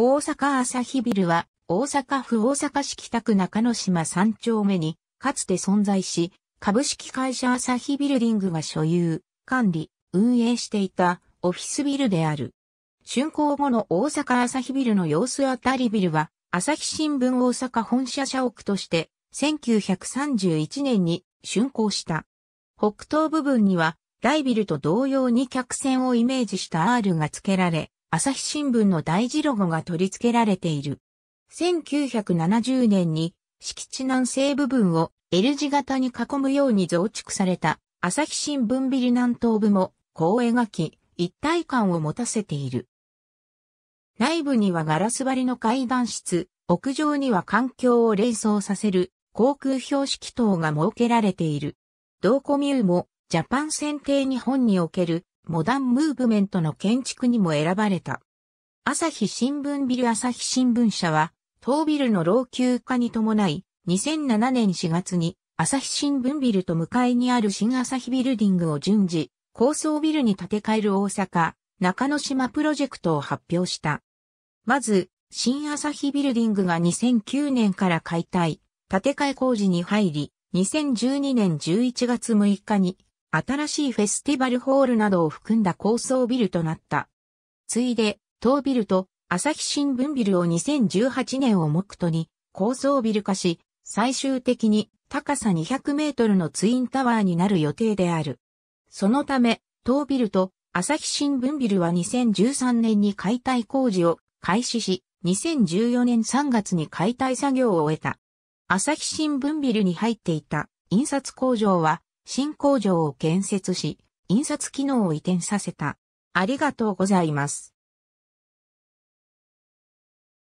大阪朝日ビルは、大阪府大阪市北区中之島3丁目に、かつて存在し、株式会社朝日ビルディングが所有、管理、運営していたオフィスビルである。竣工後の大阪朝日ビルの様子あたりビルは、朝日新聞大阪本社社屋として、1931年に竣工した。北東部分には、大ビルと同様に客船をイメージした R が付けられ、朝日新聞の大字ロゴが取り付けられている。1970年に敷地南西部分を L 字型に囲むように増築された朝日新聞ビル南東部もこう描き一体感を持たせている。内部にはガラス張りの階段室、屋上には環境を連想させる航空標識等が設けられている。同コミューもジャパン選定日本におけるモダンムーブメントの建築にも選ばれた。朝日新聞ビル朝日新聞社は、当ビルの老朽化に伴い、2007年4月に朝日新聞ビルと向かいにある新朝日ビルディングを順次、高層ビルに建て替える大阪、中之島プロジェクトを発表した。まず、新朝日ビルディングが2009年から解体、建て替え工事に入り、2012年11月6日に新しいフェスティバルホールなどを含んだ高層ビルとなった。ついで、当ビルと朝日新聞ビルを2018年を目途に高層ビル化し、最終的に高さ200メートルのツインタワーになる予定である。そのため、当ビルと朝日新聞ビルは2013年に解体工事を開始し、2014年3月に解体作業を終えた。朝日新聞ビルに入っていた印刷工場は新工場を建設し、印刷機能を移転させた。ありがとうございます。